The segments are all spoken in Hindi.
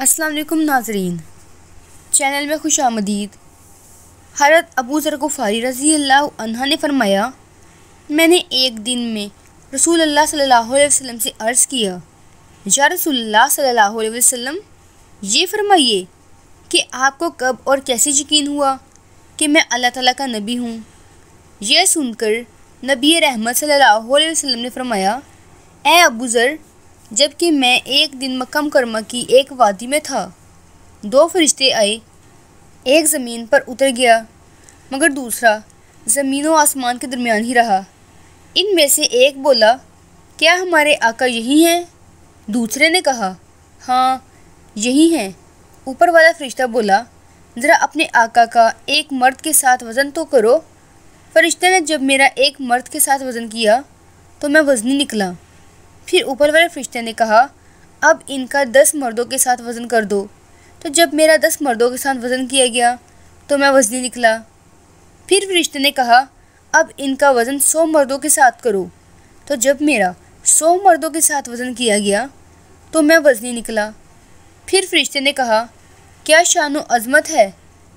वालेकुम नाजरीन चैनल में खुश आमदीद हरत अबू ज़रगुफ़ारी रज़ी अल्लाह ने फरमाया मैंने एक दिन में रसूल अल्लाह सल्लल्लाहु अलैहि वसल्लम से अर्ज़ किया या रसूल सल्लल्लाहु अलैहि वसल्लम ये फरमाइए कि आपको कब और कैसे यकीन हुआ कि मैं अल्लाह ताला का नबी हूँ यह सुनकर नबी रहमत सल्लल्लाहु अलैहि वसल्लम ने फरमाया ए अबू ज़र जबकि मैं एक दिन मक्कम कर्मा की एक वादी में था दो फरिश्ते आए एक ज़मीन पर उतर गया मगर दूसरा ज़मीन व आसमान के दरमियान ही रहा इन में से एक बोला क्या हमारे आका यही हैं दूसरे ने कहा हाँ यही हैं ऊपर वाला फरिश्ता बोला ज़रा अपने आका का एक मर्द के साथ वज़न तो करो फरिश्ते ने जब मेरा एक मर्द के साथ वज़न किया तो मैं वज़नी निकला फिर ऊपर वाले फरिश्ते ने कहा अब इनका दस मर्दों के साथ वज़न कर दो तो जब मेरा दस मर्दों के साथ वज़न किया गया तो मैं वज़नी निकला फिर फरिश्ते ने कहा अब इनका वज़न सौ मर्दों के साथ करो तो जब मेरा सौ मर्दों के साथ वज़न किया गया तो मैं वज़नी निकला फिर फरिश्ते ने कहा क्या शान अज़मत है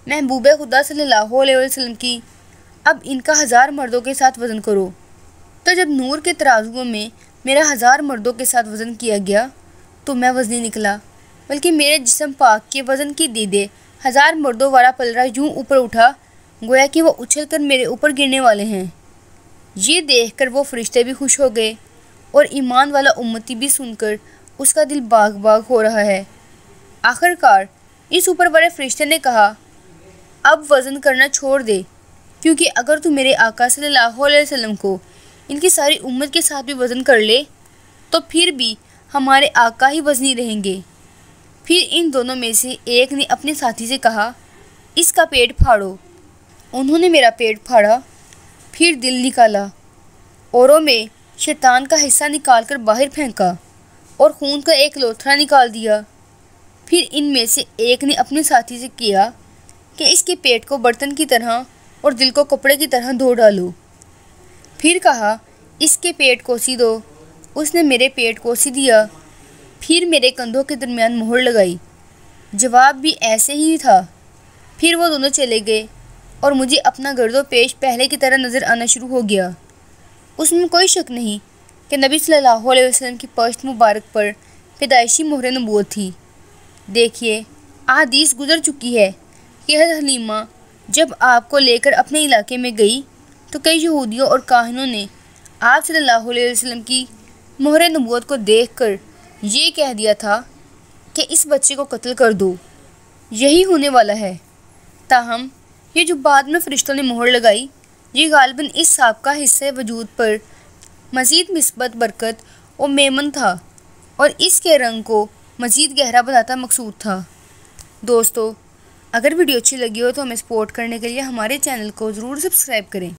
महबूब खुदा अलैहि वसल्लम की अब इनका हज़ार मर्दों के साथ वज़न करो तो जब नूर के तराजुओं में मेरा हज़ार मर्दों के साथ वज़न किया गया तो मैं वज़नी निकला बल्कि मेरे जिसम पाक के वज़न की दीदे हज़ार मर्दों वाला पलरा यूं ऊपर उठा गोया कि वह उछल कर मेरे ऊपर गिरने वाले हैं ये देख कर वो फरिश्ते भी खुश हो गए और ईमान वाला उम्मती भी सुनकर उसका दिल बाग बाग हो रहा है आखिरकार इस ऊपर वाले फरिश्ते ने कहा अब वज़न करना छोड़ दे क्योंकि अगर तू मेरे आका सल्लल्लाहु अलैहि वसल्लम को इनकी सारी उम्र के साथ भी वज़न कर ले तो फिर भी हमारे आका ही वज़नी रहेंगे फिर इन दोनों में से एक ने अपने साथी से कहा इसका पेट फाड़ो उन्होंने मेरा पेट फाड़ा फिर दिल निकाला औरों में शैतान का हिस्सा निकाल कर बाहर फेंका और खून का एक लोथड़ा निकाल दिया फिर इनमें से एक ने अपने साथी से किया कि इसके पेट को बर्तन की तरह और दिल को कपड़े की तरह धो डालो फिर कहा इसके पेट को सी दो उसने मेरे पेट को सी दिया फिर मेरे कंधों के दरमियान मोहर लगाई जवाब भी ऐसे ही था फिर वो दोनों चले गए और मुझे अपना गर्दो पेश पहले की तरह नज़र आना शुरू हो गया उसमें कोई शक नहीं कि नबी सल्लल्लाहु अलैहि वसल्लम की पश्त मुबारक पर पैदाइशी मोहर नबूत थी देखिए आदीस गुजर चुकी है कि हलीमा जब आपको लेकर अपने इलाके में गई तो कई यहूदियों और काहिनों ने आप सल्लल्लाहु अलैहि वसल्लम की मोहर नबूत को देख कर ये कह दिया था कि इस बच्चे को कत्ल कर दो यही होने वाला है ताहम ये जो बाद में फ़रिश्तों ने मोहर लगाई ये गालबन इस सबका हिस्से वजूद पर मज़ीद मिसबत बरकत और मेमन था और इसके रंग को मज़ीद गहरा बनाता मकसूद था दोस्तों अगर वीडियो अच्छी लगी हो तो हमें सपोर्ट करने के लिए हमारे चैनल को ज़रूर सब्सक्राइब करें